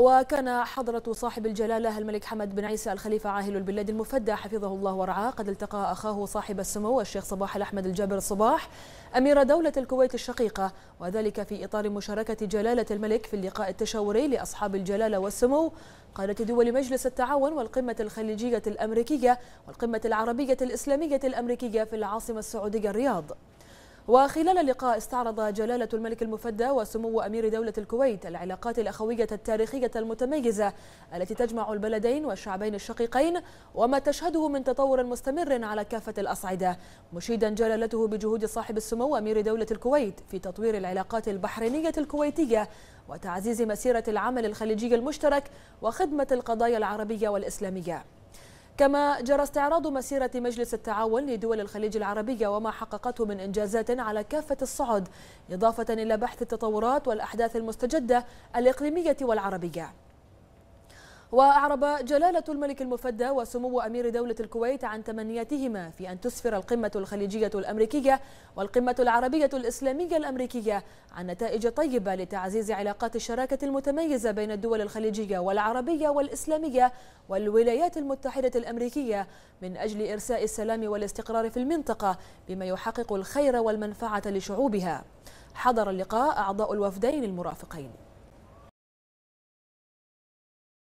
وكان حضرة صاحب الجلالة الملك حمد بن عيسى الخليفة عاهل البلاد المفدى حفظه الله ورعاه قد التقى أخاه صاحب السمو الشيخ صباح الأحمد الجابر الصباح أمير دولة الكويت الشقيقة وذلك في إطار مشاركة جلالة الملك في اللقاء التشاوري لأصحاب الجلالة والسمو قادة دول مجلس التعاون والقمة الخليجية الأمريكية والقمة العربية الإسلامية الأمريكية في العاصمة السعودية الرياض وخلال اللقاء استعرض جلالة الملك المفدى وسمو أمير دولة الكويت العلاقات الأخوية التاريخية المتميزة التي تجمع البلدين والشعبين الشقيقين وما تشهده من تطور مستمر على كافة الأصعدة مشيدا جلالته بجهود صاحب السمو أمير دولة الكويت في تطوير العلاقات البحرينية الكويتية وتعزيز مسيرة العمل الخليجي المشترك وخدمة القضايا العربية والإسلامية كما جرى استعراض مسيرة مجلس التعاون لدول الخليج العربية وما حققته من إنجازات على كافة الصعد إضافة إلى بحث التطورات والأحداث المستجدة الإقليمية والعربية وأعرب جلالة الملك المفدى وسمو أمير دولة الكويت عن تمنياتهما في أن تسفر القمة الخليجية الأمريكية والقمة العربية الإسلامية الأمريكية عن نتائج طيبة لتعزيز علاقات الشراكة المتميزة بين الدول الخليجية والعربية والإسلامية والولايات المتحدة الأمريكية من أجل إرساء السلام والاستقرار في المنطقة بما يحقق الخير والمنفعة لشعوبها حضر اللقاء أعضاء الوفدين المرافقين